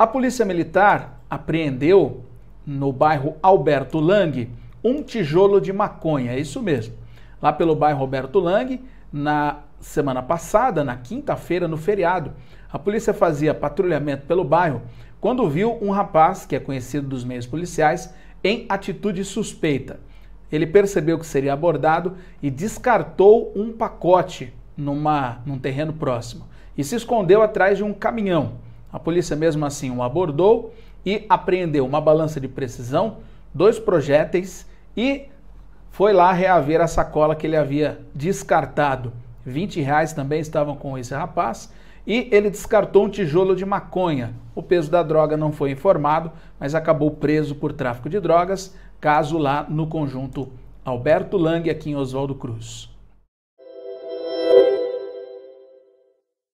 A polícia militar apreendeu no bairro Alberto Lang um tijolo de maconha, é isso mesmo. Lá pelo bairro Alberto Lang, na semana passada, na quinta-feira, no feriado, a polícia fazia patrulhamento pelo bairro quando viu um rapaz, que é conhecido dos meios policiais, em atitude suspeita. Ele percebeu que seria abordado e descartou um pacote numa, num terreno próximo e se escondeu atrás de um caminhão. A polícia, mesmo assim, o abordou e apreendeu uma balança de precisão, dois projéteis e foi lá reaver a sacola que ele havia descartado. 20 reais também estavam com esse rapaz e ele descartou um tijolo de maconha. O peso da droga não foi informado, mas acabou preso por tráfico de drogas, caso lá no conjunto Alberto Lang, aqui em Oswaldo Cruz.